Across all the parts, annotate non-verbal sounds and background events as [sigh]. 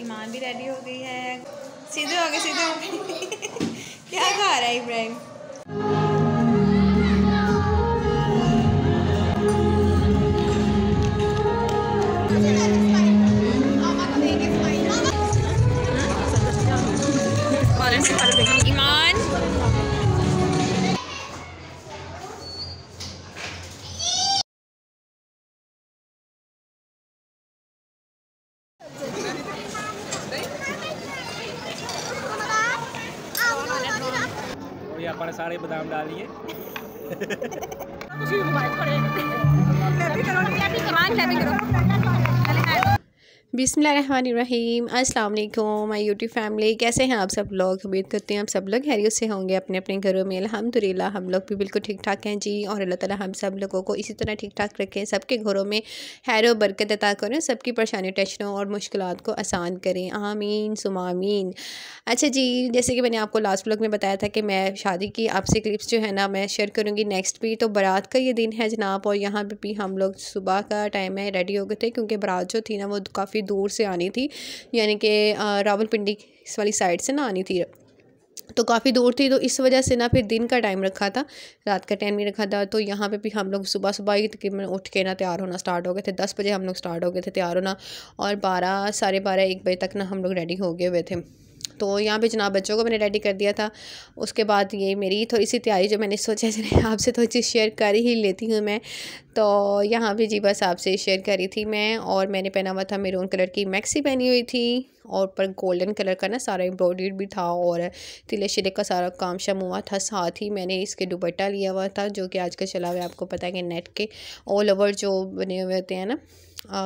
ईमान भी रेडी हो गई है सीधे हो गए सीधे हो गए [laughs] क्या खा रहा है इब्राहिम बारिश पापा सारे बदाम डाल दिए [laughs] भी करो भी करो बिसमीम अल्लाम माई यूट्यूब फैमिली कैसे हैं आप सब लोग उम्मीद करते हैं आप सब लोग हैरियत से होंगे अपने अपने घरों में अलहमदिल्ला हम लोग भी बिल्कुल ठीक ठाक हैं जी और अल्लाह ताला हम सब लोगों को इसी तरह ठीक ठाक रखें सबके घरों में हैरो बरकत अता करें सबकी परेशानियों टेंशनों और मुश्किल को आसान करें आमीन सुमामीन अच्छा जी जैसे कि मैंने आपको लास्ट ब्लॉग में बताया था कि मैं शादी की आपसे क्लिप्स जो है ना मैं शेयर करूँगी नेक्स्ट भी तो बारात का ये दिन है जनाब और यहाँ पर भी हम लोग सुबह का टाइम है रेडी हो गए थे क्योंकि बारात जो थी ना वो काफ़ी काफ़ी दूर से आनी थी यानी कि रावलपिंडी इस वाली साइड से ना आनी थी तो काफ़ी दूर थी तो इस वजह से ना फिर दिन का टाइम रखा था रात का टाइम नहीं रखा था तो यहाँ पे भी हम लोग सुबह सुबह ही तकरीबन उठ के ना तैयार होना स्टार्ट हो गए थे दस बजे हम लोग स्टार्ट हो गए थे तैयार होना और बारह साढ़े बारह एक बजे तक ना हम लोग रेडी हो गए हुए थे तो यहाँ पे जनाब बच्चों को मैंने रेडी कर दिया था उसके बाद ये मेरी थोड़ी सी तैयारी जो मैंने सोचा जरा आपसे थोड़ी चीज़ शेयर कर ही लेती हूँ मैं तो यहाँ पे जी बस आपसे शेयर करी थी मैं और मैंने पहना हुआ था मेरून कलर की मैक्सी पहनी हुई थी और ऊपर गोल्डन कलर का ना सारा एम्ब्रॉयड भी था और तिले शिले का सारा काम शम हुआ था साथ ही मैंने इसके दुपट्टा लिया हुआ था जो कि आजकल चला हुआ है आपको पता है कि नेट के ऑल ओवर जो बने हुए होते हैं ना आ,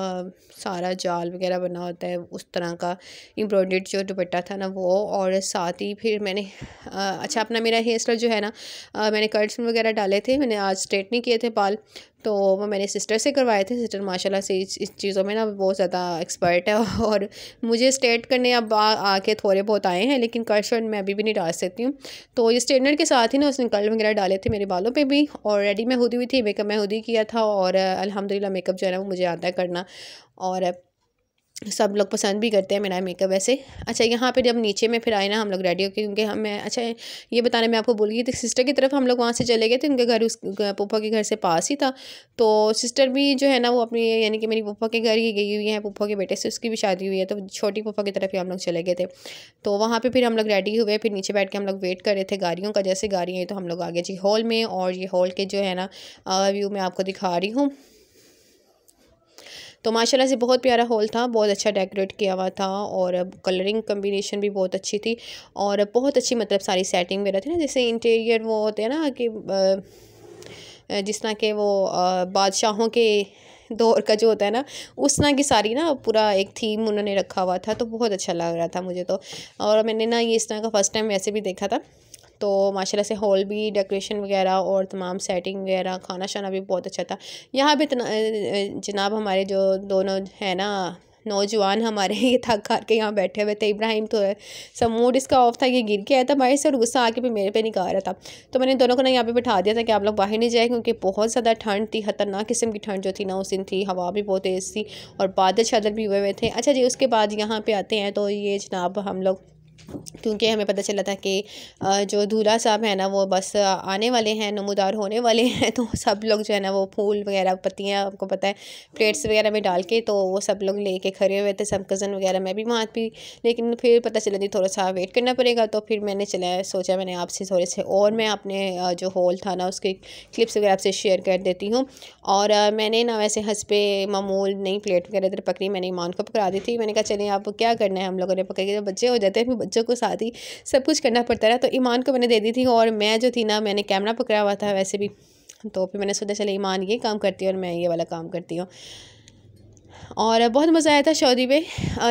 सारा जाल वगैरह बना होता है उस तरह का एम्ब्रॉयड जो दुपट्टा था ना वो और साथ ही फिर मैंने आ, अच्छा अपना मेरा हेयर स्टाइल जो है ना आ, मैंने कर्ट्स वगैरह डाले थे मैंने आज स्ट्रेट नहीं किए थे बाल तो वो मैंने सिस्टर से करवाए थे सिस्टर माशाल्लाह से इस, इस चीज़ों में ना बहुत ज़्यादा एक्सपर्ट है [laughs] और मुझे स्टेट करने अब आके थोड़े बहुत आए हैं लेकिन कर्श मैं अभी भी नहीं डाल सकती हूँ तो ये स्टैंडर्ड के साथ ही ना उसने कर्ल वगैरह डाले थे मेरे बालों पर भी और रेडी मैं खुद हुई थी मेकअप मैं खुद ही किया था और अलहमदिल्ला मेकअप जो है ना वो मुझे आता है करना और सब लोग पसंद भी करते हैं मेरा मेकअप वैसे अच्छा यहाँ पे जब नीचे में फिर आए ना हम लोग रेडी गए क्योंकि हम मैं अच्छा ये बताने मैं आपको बोल गई थी सिस्टर की तरफ हम लोग वहाँ से चले गए थे उनके घर उस पुप्पा के घर से पास ही था तो सिस्टर भी जो है ना वो अपनी यानी कि मेरी पुप्पा के घर ही गई हुई है पुप्पा के बेटे से उसकी भी शादी हुई है तो छोटी पुप्पा की तरफ ही हम लोग चले गए थे तो वहाँ पर फिर हम लोग रेडी हुए फिर नीचे बैठ के हम लोग वेट कर रहे थे गाड़ियों का जैसे गाड़ियाँ तो हम लोग आ गए जी हॉल में और ये हॉल के जो है ना व्यू मैं आपको दिखा रही हूँ तो माशाल्लाह से बहुत प्यारा हॉल था बहुत अच्छा डेकोरेट किया हुआ था और कलरिंग कम्बिनेशन भी बहुत अच्छी थी और बहुत अच्छी मतलब सारी सेटिंग वगैरह थी ना जैसे इंटीरियर वो होते हैं ना कि जिस तरह के वो बादशाहों के दौर का जो होता है ना उस तरह की सारी ना पूरा एक थीम उन्होंने रखा हुआ था तो बहुत अच्छा लग रहा था मुझे तो और मैंने ना ये इस तरह का फ़र्स्ट टाइम वैसे भी देखा था तो माशाल्लाह से हॉल भी डेकोरेशन वगैरह और तमाम सेटिंग वगैरह खाना शाना भी बहुत अच्छा था यहाँ भी जनाब हमारे जो दोनों है ना नौजवान हमारे ये थक हार के यहाँ बैठे हुए थे इब्राहिम तो सब मूड इसका ऑफ था ये गिर के आया था बाहर से और गुस्सा आके भी मेरे पे निकाल रहा था तो मैंने दोनों को ना यहाँ पे बैठा दिया था कि आप लोग बाहर नहीं जाए क्योंकि बहुत ज़्यादा ठंड थी खतरनाक किस्म की ठंड जो थी ना उस दिन थी हवा भी बहुत तेज़ थी और बादल शादल भी हुए हुए थे अच्छा जी उसके बाद यहाँ पर आते हैं तो ये जनाब हम लोग क्योंकि हमें पता चला था कि जो दूल्हा साहब है ना वो बस आने वाले हैं नमोदार होने वाले हैं तो सब लोग जो है ना वो फूल वगैरह पत्तियाँ आपको पता है प्लेट्स वगैरह में डाल के तो वो सब लोग लेके खड़े हुए थे सब कज़न वगैरह मैं भी वहाँ थी लेकिन फिर पता चला जी थोड़ा सा वेट करना पड़ेगा तो फिर मैंने चला सोचा मैंने आपसे थोड़े से और मैं अपने जो हॉल था ना उसके क्लिप्स वगैरह आपसे शेयर कर देती हूँ और मैंने ना वैसे हंसपे मामूल नई प्लेट वगैरह इधर पकड़ी मैंने ईमान को पकड़ा दी थी मैंने कहा चले आप क्या करना है हम लोगों ने पकड़ के बच्चे हो जाते हैं फिर बच्चों को साथ ही सब कुछ करना पड़ता रहा तो ईमान को मैंने दे दी थी और मैं जो थी ना मैंने कैमरा पकड़ा हुआ था वैसे भी तो फिर मैंने सोचा चले ईमान ये काम करती है और मैं ये वाला काम करती हूँ और बहुत मज़ा आया था शादी में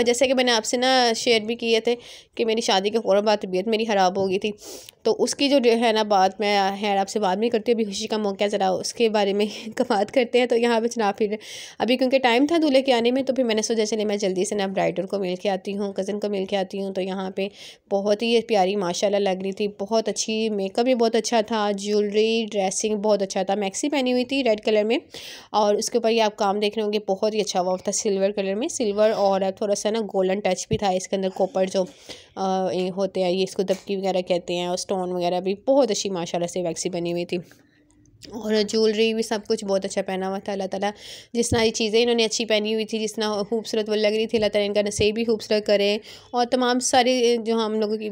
जैसे कि मैंने आपसे ना शेयर भी किए थे कि मेरी शादी के फ़ौर बाद तबीयत मेरी ख़राब हो गई थी तो उसकी जो है ना बात मैं है आपसे बात नहीं करती अभी खुशी का मौका ज़रा उसके बारे में [laughs] बात करते हैं तो यहाँ पर ना फिर अभी क्योंकि टाइम था दूल्हे के आने में तो फिर मैंने सोचा चले मैं जल्दी से ना ब्राइडल को मिल के आती हूँ कज़न को मिल के आती हूँ तो यहाँ पर बहुत ही प्यारी माशाल्लाह लग रही थी बहुत अच्छी मेकअप भी बहुत अच्छा था ज्वेलरी ड्रेसिंग बहुत अच्छा था मैक्सी पहनी हुई थी रेड कलर में और उसके ऊपर ये आप काम देख रहे होंगे बहुत ही अच्छा हुआ था सिल्वर कलर में सिल्वर और थोड़ा सा ना गोल्डन टच भी था इसके अंदर कॉपर जो आ, होते हैं ये इसको दबकी वगैरह कहते हैं और स्टोन वगैरह भी बहुत अच्छी माशाला से वैक्सी बनी हुई थी और ज्वेलरी भी सब कुछ बहुत अच्छा पहना हुआ था अल्लाह ताला जिस तरह ये चीज़ें इन्होंने अच्छी पहनी हुई थी जिस तरह खूबसूरत वो लग रही थी अल्लाह ताला इनका नसीब भी खूबसूरत करे और तमाम सारी जो हम लोगों की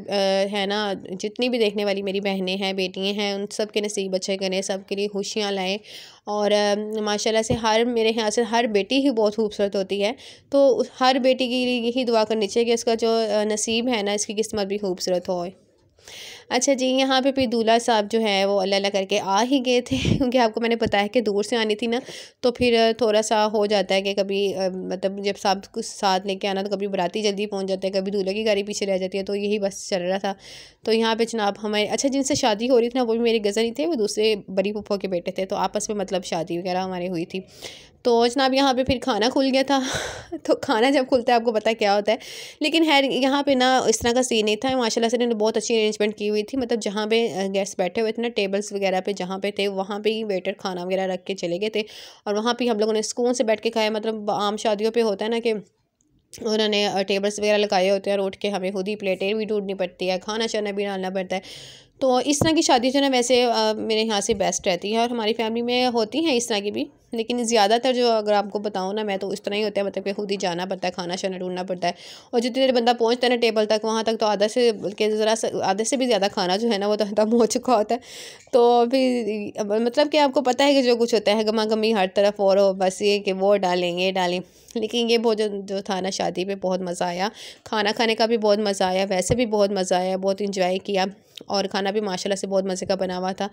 है ना जितनी भी देखने वाली मेरी बहनें हैं बेटियाँ हैं उन सब के नसीब अच्छे करें सब के लिए खुशियाँ लाएँ और माशाल्लाह से हर मेरे यहाँ से हर बेटी ही बहुत खूबसूरत होती है तो हर बेटी की यही दुआ करनी चाहिए कि इसका जो नसीब है ना इसकी किस्मत भी खूबसूरत हो अच्छा जी यहाँ पे भी दूल्हा साहब जो है वो अल्लाह अल्लाह करके आ ही गए थे [laughs] क्योंकि आपको मैंने बताया कि दूर से आनी थी ना तो फिर थोड़ा सा हो जाता है कि कभी मतलब जब साहब कुछ साथ लेके आना तो कभी बराती जल्दी पहुँच जाता है कभी दूल्हे की गाड़ी पीछे रह जाती है तो यही बस चल रहा था तो यहाँ पर जनाब हमारे अच्छा जिनसे शादी हो रही थी ना वो भी मेरे गज़र ही थे वो दूसरे बड़ी पुप्पो के बेटे थे तो आपस में मतलब शादी वगैरह हमारी हुई थी तो जनाब यहाँ पे फिर खाना खुल गया था [laughs] तो खाना जब खुलता है आपको पता क्या होता है लेकिन है यहाँ पे ना इस तरह का सीन नहीं था माशाल्लाह से इन्होंने बहुत अच्छी अरेंजमेंट की हुई थी मतलब जहाँ पे गेस्ट बैठे हुए थे ना टेबल्स वगैरह पे जहाँ पे थे वहाँ पे ही वेटर खाना वगैरह रख के चले गए थे और वहाँ पर हम लोगों ने सुकून से बैठ के खाया मतलब आम शादियों पर होता है ना कि उन्होंने टेबल्स वगैरह लगाए होते हैं और उठ के हमें खुद ही प्लेटें भी ढूंढनी पड़ती है खाना शाना भी डालना पड़ता है तो इस तरह की शादी जो है वैसे आ, मेरे यहाँ से बेस्ट रहती है और हमारी फैमिली में होती हैं इस तरह की भी लेकिन ज़्यादातर जो अगर आपको बताऊँ ना मैं तो इस तरह ही होता है मतलब कि खुद ही जाना पड़ता है खाना शाना ढूंढना पड़ता है और जितनी देर बंदा पहुँचता है ना टेबल तक वहाँ तक तो आधा से बल्कि ज़रा आधे से भी ज़्यादा खाना जो है ना वो तो ख़त्म हो चुका होता है तो फिर मतलब कि आपको पता है कि जो कुछ होता है गमा गमी हर तरफ और हो बस ये कि वो डालें ये डालें लेकिन ये भोजन जो था ना शादी पर बहुत मज़ा आया खाना खाने का भी बहुत मज़ा आया वैसे भी बहुत मज़ा आया बहुत इंजॉय किया और खाना भी माशाल्लाह से बहुत मज़े का बना हुआ था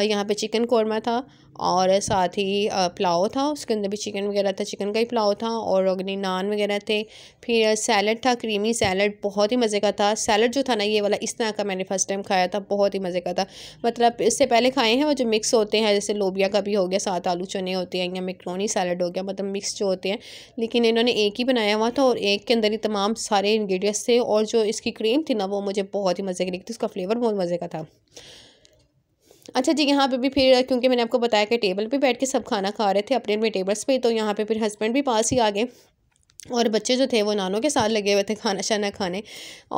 यहाँ पे चिकन कौरमा था और साथ ही पुलाव था उसके अंदर भी चिकन वगैरह था चिकन का ही पुलाव था और रोगनी नान वगैरह थे फिर सैलड था क्रीमी सैलड बहुत ही मज़े का था सैलड जो था ना ये वाला इस तरह का मैंने फ़र्स्ट टाइम खाया था बहुत ही मज़े का था मतलब इससे पहले खाए हैं वो जो मिक्स होते हैं जैसे लोबिया का भी हो गया साथ आलू चने होते हैं या मैक्रोनी सैलड हो गया मतलब मिक्स जो होते हैं लेकिन इन्होंने एक ही बनाया हुआ था और एक के अंदर ही तमाम सारे इन्ग्रीडियंट्स थे और जो इसकी क्रीम थी ना वो मुझे बहुत ही मज़े की लगी थी उसका फ्लेवर बहुत बहुत मज़े का था अच्छा जी यहाँ पे भी फिर क्योंकि मैंने आपको बताया कि टेबल पे बैठ के सब खाना खा रहे थे अपने अपने टेबल्स पे तो यहाँ पे फिर हस्बैंड भी पास ही आ गए और बच्चे जो थे वो नानों के साथ लगे हुए थे खाना शाना खाने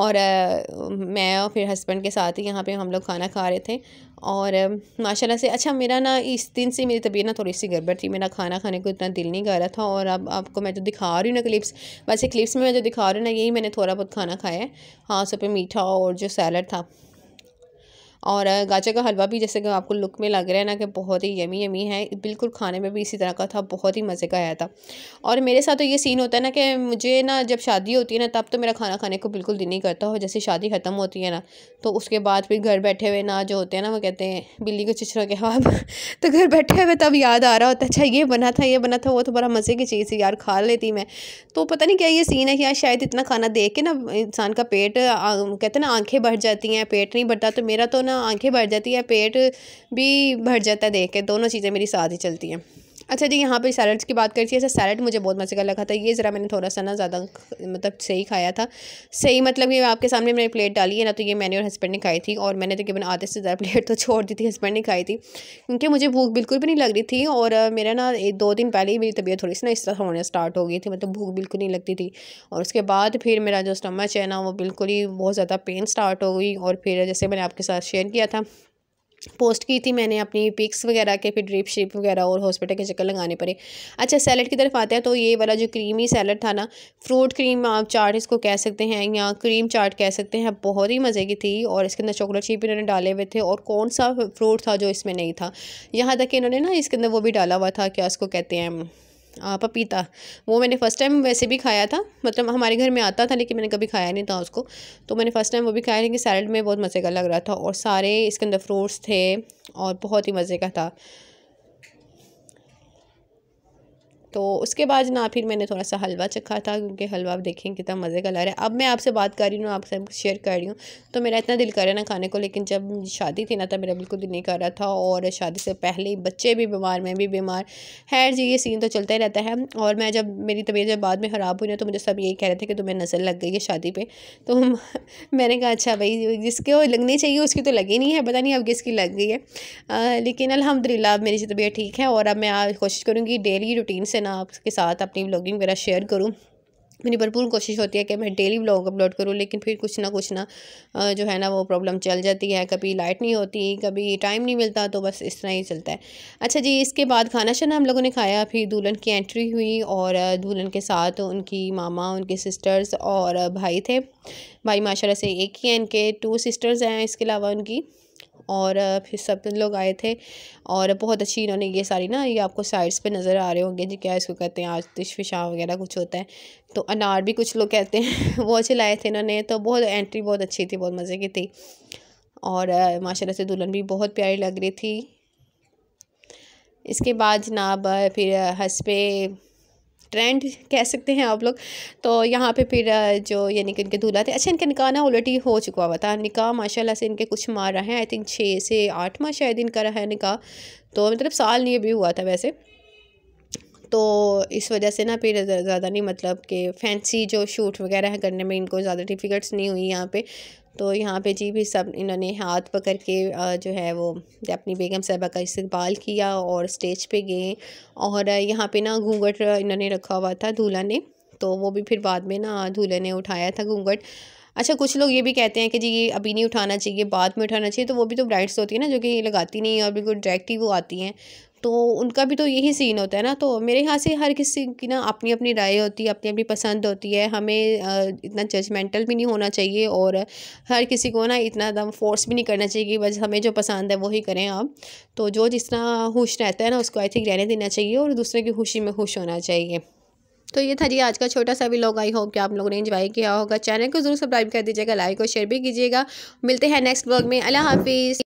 और आ, मैं और फिर हस्बैंड के साथ ही यहाँ पे हम लोग खाना खा रहे थे और माशाल्लाह से अच्छा मेरा ना इस दिन से मेरी तबीयत ना थोड़ी सी गड़बड़ थी मेरा खाना खाने को इतना दिल नहीं कर रहा था और अब आपको मैं जो दिखा रही हूँ ना क्लिप्स वैसे क्लिप्स में मैं जो दिखा रही हूँ ना यही मैंने थोड़ा बहुत खाना खाया है हाँ सब मीठा और जो सैलड था और गाजर का हलवा भी जैसे कि आपको लुक में लग रहा है ना कि बहुत ही यमी यमी है बिल्कुल खाने में भी इसी तरह का था बहुत ही मज़े का आया था और मेरे साथ तो ये सीन होता है ना कि मुझे ना जब शादी होती है ना तब तो मेरा खाना खाने को बिल्कुल दिन नहीं करता और जैसे शादी ख़त्म होती है ना तो उसके बाद फिर घर बैठे हुए ना जो होते हैं ना वो कहते हैं बिल्ली को चिचरा के हाँ [laughs] तो घर बैठे हुए तब याद आ रहा होता अच्छा ये बना था ये बना था वो तो बड़ा मज़े की चीज़ है यार खा लेती मैं तो पता नहीं क्या ये सीन है कि यार शायद इतना खाना देख के ना इंसान का पेट कहते हैं ना आँखें बढ़ जाती हैं पेट नहीं बढ़ता तो मेरा तो ना ना आंखें भर जाती है पेट भी भर जाता है देख के दोनों चीज़ें मेरी साथ ही चलती हैं अच्छा जी यहाँ पे सैलड्स की बात करती है ऐसा सैलड मुझे बहुत मज़े का लगा था ये ज़रा मैंने थोड़ा सा ना ज़्यादा मतलब सही खाया था सही मतलब ये आपके सामने मैंने प्लेट डाली है ना तो ये मैंने और हस्बैंड ने खाई थी और मैंने तकरीबन आधे से ज़्यादा प्लेट तो छोड़ दी थी हस्बैंड ने खाई थी क्योंकि मुझे भूख बिल्कुल भी नहीं लग रही थी और मेरा ना दो दिन पहले ही मेरी तबीयत थोड़ी सी ना इस तरह होने स्टार्ट हो गई थी मतलब भूख बिल्कुल नहीं लगती थी और उसके बाद फिर मेरा जो स्टमच है ना वो बिल्कुल ही बहुत ज़्यादा पेन स्टार्ट हो गई और फिर जैसे मैंने आपके साथ शेयर किया था पोस्ट की थी मैंने अपनी पिक्स वगैरह के फिर ड्रिप शिप वगैरह और हॉस्पिटल के चक्कर लगाने पड़े अच्छा सैलड की तरफ आते हैं तो ये वाला जो क्रीमी सैलड था ना फ्रूट क्रीम आप चाट इसको कह सकते हैं या क्रीम चाट कह सकते हैं बहुत ही मज़े की थी और इसके अंदर चॉकलेट चिप इन्होंने डाले हुए थे और कौन सा फ्रूट था जो इसमें नहीं था यहाँ तक कि इन्होंने ना इसके अंदर वो भी डाला हुआ था क्या इसको कहते हैं पपीता वो मैंने फ़र्स्ट टाइम वैसे भी खाया था मतलब हमारे घर में आता था लेकिन मैंने कभी खाया नहीं था उसको तो मैंने फ़र्स्ट टाइम वो भी खाया लेकिन सैलड में बहुत मज़े का लग रहा था और सारे इसके अंदर फ्रूट्स थे और बहुत ही मज़े का था तो उसके बाद ना फिर मैंने थोड़ा सा हलवा चखा था क्योंकि हलवा आप देखें कितना मज़े का ला रहा है अब मैं आपसे बात कर रही हूँ आपसे शेयर कर रही हूँ तो मेरा इतना दिल कर रहा ना खाने को लेकिन जब शादी थी ना तब मेरा बिल्कुल दिल नहीं कर रहा था और शादी से पहले ही बच्चे भी बीमार मैं भी बीमार है जी ये सीन तो चलता ही रहता है और मैं जब मेरी तबीयत जब बाद में ख़राब हुई ना तो मुझे सब यही कह रहे थे कि तुम्हें नज़र लग गई है शादी पर तो [laughs] मैंने कहा अच्छा भाई जिसके लगनी चाहिए उसकी तो लगी नहीं है पता नहीं अब किसकी लग गई है लेकिन अलहमदिल्ला अब मेरी तबीयत ठीक है और अब मैं कोशिश करूँगी डेली रूटीन से ना आपके साथ अपनी ब्लॉगिंग वगैरह शेयर करूँ मेरी भरपूर कोशिश होती है कि मैं डेली ब्लॉग अपलोड करूँ लेकिन फिर कुछ ना कुछ ना जो है ना वो प्रॉब्लम चल जाती है कभी लाइट नहीं होती कभी टाइम नहीं मिलता तो बस इस तरह ही चलता है अच्छा जी इसके बाद खाना शाना हम लोगों ने खाया फिर दुल्हन की एंट्री हुई और दुल्हन के साथ उनकी मामा उनके सिस्टर्स और भाई थे भाई माशाल्लाह से एक ही हैं इनके टू सिस्टर्स हैं इसके अलावा उनकी और फिर सब लोग आए थे और बहुत अच्छी इन्होंने ये सारी ना ये आपको साइड्स पे नज़र आ रहे होंगे जी क्या इसको कहते हैं आज फिशा वगैरह कुछ होता है तो अनार भी कुछ लोग कहते हैं [laughs] वो अच्छे लाए थे इन्होंने तो बहुत एंट्री बहुत अच्छी थी बहुत मज़े की थी और माशा से दुल्हन भी बहुत प्यारी लग रही थी इसके बाद जनाब फिर हंस पे ट्रेंड कह सकते हैं आप लोग तो यहाँ पे फिर जो यानी कि इनके दूल्हा थे अच्छा इनका निकाह ना ऑलरेडी हो चुका हुआ था निकाह माशाल्लाह से इनके कुछ मार रहे हैं आई थिंक छः से आठ माह शायद इनका रहा है निकाह तो मतलब साल नहीं भी हुआ था वैसे तो इस वजह से ना फिर ज़्यादा नहीं मतलब कि फैंसी जो शूट वगैरह करने में इनको ज़्यादा डिफ़िकल्ट नहीं हुई यहाँ पे तो यहाँ पे जी भी सब इन्होंने हाथ पकड़ के जो है वो अपनी बेगम साहबा का इस्तेबाल किया और स्टेज पे गए और यहाँ पे ना घूंघट इन्होंने रखा हुआ था दूल्हा ने तो वो भी फिर बाद में ना दूल्हे ने उठाया था घूंघट अच्छा कुछ लोग ये भी कहते हैं कि जी ये अभी नहीं उठाना चाहिए बाद में उठाना चाहिए तो वो भी तो ब्राइड्स होती है ना जो कि लगाती नहीं है और बिल्कुल डायरेक्ट ही वो आती हैं तो उनका भी तो यही सीन होता है ना तो मेरे यहाँ से हर किसी की ना अपनी अपनी राय होती है अपनी अपनी पसंद होती है हमें इतना जजमेंटल भी नहीं होना चाहिए और हर किसी को ना इतना दम फोर्स भी नहीं करना चाहिए कि बस हमें जो पसंद है वही करें आप तो जो जितना खुश रहता है ना उसको आई थिंक रहने देना चाहिए और दूसरे की खुशी में खुश होना चाहिए तो ये था जी आज का छोटा सा भी लोग आई होप कि आप लोगों ने इन्जॉय किया होगा चैनल को जरूर सब्सक्राइब कर दीजिएगा लाइक और शेयर भी कीजिएगा मिलते हैं नेक्स्ट ब्लॉग में अल्लाह हाफिज़